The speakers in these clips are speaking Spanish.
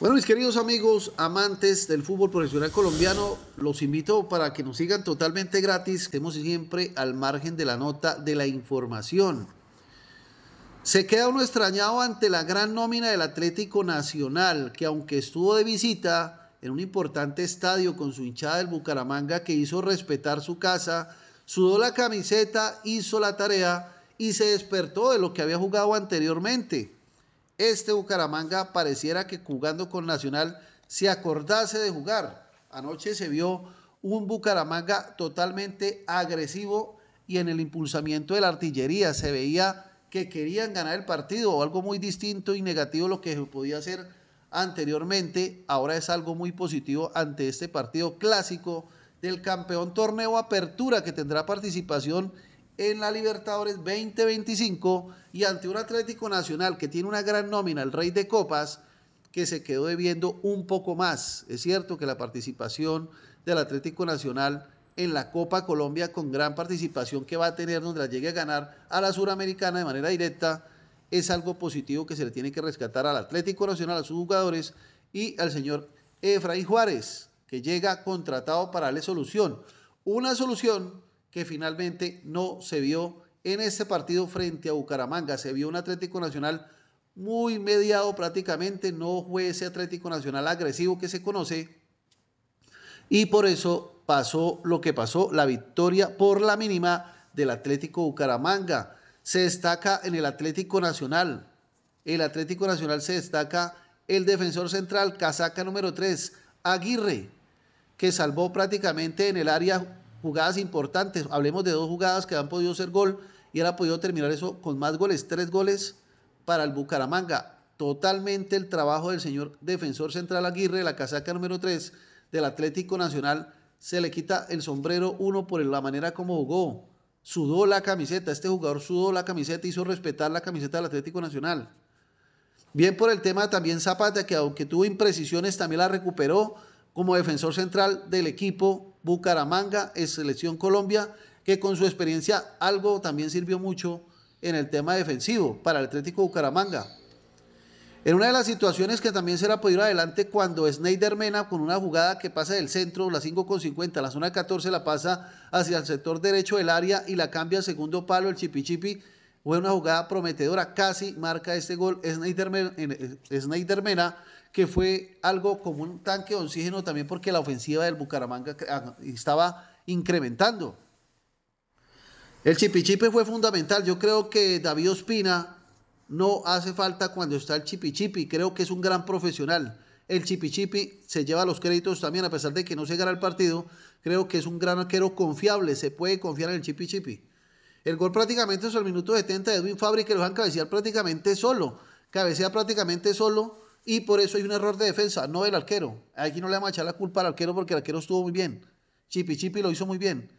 Bueno, mis queridos amigos, amantes del fútbol profesional colombiano, los invito para que nos sigan totalmente gratis. Estemos siempre al margen de la nota de la información. Se queda uno extrañado ante la gran nómina del Atlético Nacional, que aunque estuvo de visita en un importante estadio con su hinchada del Bucaramanga que hizo respetar su casa, sudó la camiseta, hizo la tarea y se despertó de lo que había jugado anteriormente. Este Bucaramanga pareciera que jugando con Nacional se acordase de jugar. Anoche se vio un Bucaramanga totalmente agresivo y en el impulsamiento de la artillería se veía que querían ganar el partido o algo muy distinto y negativo lo que se podía hacer anteriormente. Ahora es algo muy positivo ante este partido clásico del campeón torneo apertura que tendrá participación en la Libertadores 2025 y ante un Atlético Nacional que tiene una gran nómina, el Rey de Copas, que se quedó debiendo un poco más. Es cierto que la participación del Atlético Nacional en la Copa Colombia con gran participación que va a tener donde la llegue a ganar a la Suramericana de manera directa es algo positivo que se le tiene que rescatar al Atlético Nacional, a sus jugadores y al señor Efraín Juárez, que llega contratado para darle solución. Una solución que finalmente no se vio en ese partido frente a Bucaramanga. Se vio un Atlético Nacional muy mediado prácticamente, no fue ese Atlético Nacional agresivo que se conoce. Y por eso pasó lo que pasó, la victoria por la mínima del Atlético Bucaramanga. Se destaca en el Atlético Nacional. El Atlético Nacional se destaca el defensor central, casaca número 3, Aguirre, que salvó prácticamente en el área jugadas importantes. Hablemos de dos jugadas que han podido ser gol y él ha podido terminar eso con más goles, tres goles para el Bucaramanga. Totalmente el trabajo del señor defensor central Aguirre, la casaca número tres del Atlético Nacional, se le quita el sombrero uno por la manera como jugó. Sudó la camiseta, este jugador sudó la camiseta, hizo respetar la camiseta del Atlético Nacional. Bien por el tema también Zapata, que aunque tuvo imprecisiones, también la recuperó como defensor central del equipo Bucaramanga, es Selección Colombia, que con su experiencia algo también sirvió mucho en el tema defensivo para el Atlético Bucaramanga. En una de las situaciones que también será podido adelante cuando Sneider Mena con una jugada que pasa del centro, la 5 con 50, la zona 14 la pasa hacia el sector derecho del área y la cambia al segundo palo el chipichipi fue una jugada prometedora, casi marca este gol Snyder eh, Mena, que fue algo como un tanque de oxígeno también porque la ofensiva del Bucaramanga ah, estaba incrementando. El chipichipe fue fundamental. Yo creo que David Ospina no hace falta cuando está el chipichipi. Creo que es un gran profesional. El chipichipi se lleva los créditos también, a pesar de que no se gana el partido. Creo que es un gran arquero confiable. Se puede confiar en el chipichipi. El gol prácticamente es el minuto 70 de Edwin Fabri que lo dejan cabecear prácticamente solo. Cabecea prácticamente solo y por eso hay un error de defensa, no del arquero. Aquí no le vamos a echar la culpa al arquero porque el arquero estuvo muy bien. Chipi Chipi lo hizo muy bien.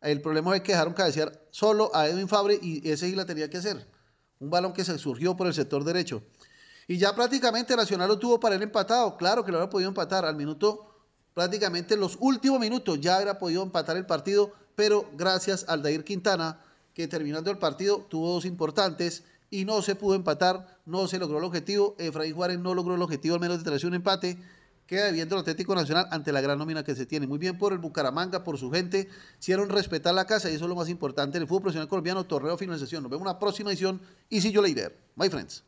El problema es que dejaron cabecear solo a Edwin Fabre y ese sí la tenía que hacer. Un balón que se surgió por el sector derecho. Y ya prácticamente Nacional lo tuvo para él empatado. Claro que lo habrá podido empatar al minuto, prácticamente los últimos minutos ya habrá podido empatar el partido, pero gracias al Dair Quintana que terminando el partido tuvo dos importantes y no se pudo empatar, no se logró el objetivo. Efraín Juárez no logró el objetivo, al menos de traerse un empate. Queda viendo el Atlético Nacional ante la gran nómina que se tiene. Muy bien por el Bucaramanga, por su gente. Hicieron respetar la casa y eso es lo más importante el fútbol profesional colombiano. Torreo, finalización. Nos vemos en una próxima edición. Y si yo Leider. My friends.